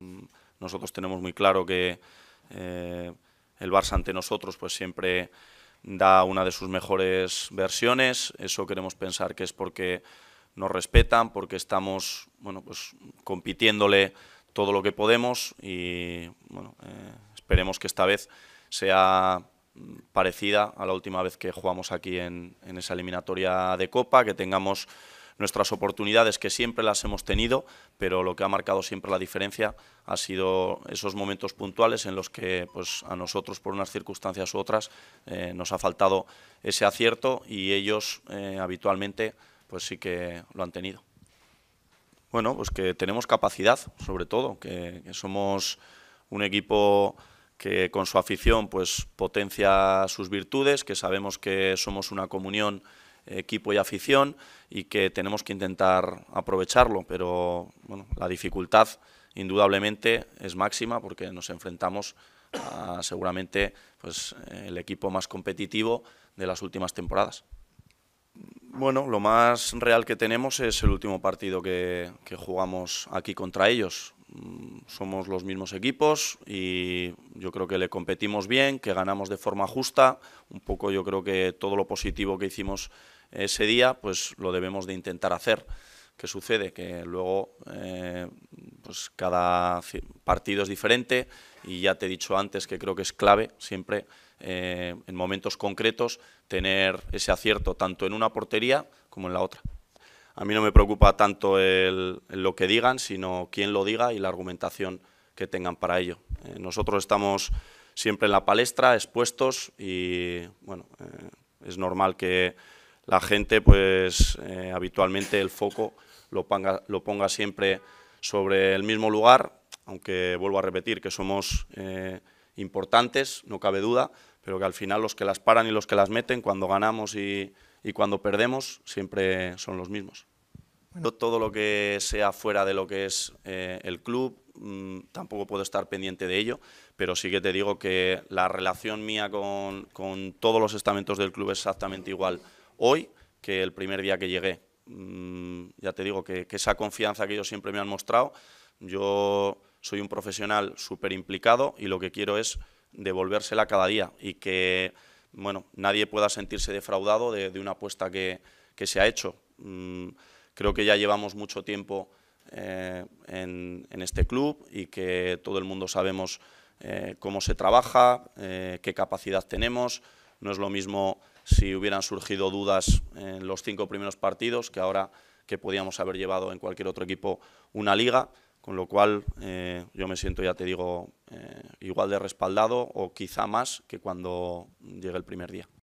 Mm, nosotros tenemos muy claro que eh, el Barça ante nosotros pues siempre da una de sus mejores versiones. Eso queremos pensar que es porque nos respetan, porque estamos bueno, pues, compitiéndole todo lo que podemos y eh, esperemos que esta vez sea parecida a la última vez que jugamos aquí en, en esa eliminatoria de Copa, que tengamos nuestras oportunidades que siempre las hemos tenido, pero lo que ha marcado siempre la diferencia ha sido esos momentos puntuales en los que pues, a nosotros, por unas circunstancias u otras, eh, nos ha faltado ese acierto y ellos eh, habitualmente pues sí que lo han tenido. Bueno, pues que tenemos capacidad, sobre todo, que, que somos un equipo que con su afición pues potencia sus virtudes, que sabemos que somos una comunión equipo y afición y que tenemos que intentar aprovecharlo, pero la dificultad indudablemente es máxima porque nos enfrentamos a seguramente pues, el equipo más competitivo de las últimas temporadas. Bueno, lo más real que tenemos es el último partido que jugamos aquí contra ellos. Mm, somos los mismos equipos y yo creo que le competimos bien, que ganamos de forma justa. Un poco yo creo que todo lo positivo que hicimos ese día, pues lo debemos de intentar hacer. ¿Qué sucede? Que luego eh, pues cada partido es diferente y ya te he dicho antes que creo que es clave siempre eh, en momentos concretos tener ese acierto tanto en una portería como en la otra a mí no me preocupa tanto lo que digan, sino quién lo diga y la argumentación que tengan para ello. Eh, nosotros estamos siempre en la palestra, expuestos y bueno, eh, es normal que la gente pues eh, habitualmente el foco lo ponga, siempre sobre el mismo lugar, aunque vuelvo a repetir que somos importantes, no cabe duda, pero que al final los que las paran y los que las meten, cuando ganamos y, cuando perdemos, siempre son los mismos. no Todo lo que sea fuera de lo que es eh, el club, mm, tampoco puedo estar pendiente de ello, pero sí que te digo que la relación mía con, todos los estamentos del club es exactamente igual hoy que el primer día que llegué. Mm, ya te digo que, que esa confianza que ellos siempre me han mostrado, yo soy un profesional súper implicado y lo que quiero es devolvérsela cada día y que bueno, nadie pueda sentirse defraudado de, una apuesta que, se ha hecho. Mm, creo que ya llevamos mucho tiempo eh, en, este club y que todo el mundo sabemos eh, cómo se trabaja, eh, qué capacidad tenemos. No es lo mismo si hubieran surgido dudas en los cinco primeros partidos que ahora que podíamos haber llevado en cualquier otro equipo una liga, con lo cual yo me siento, ya te digo, igual de respaldado o quizá más que cuando llegue el primer día.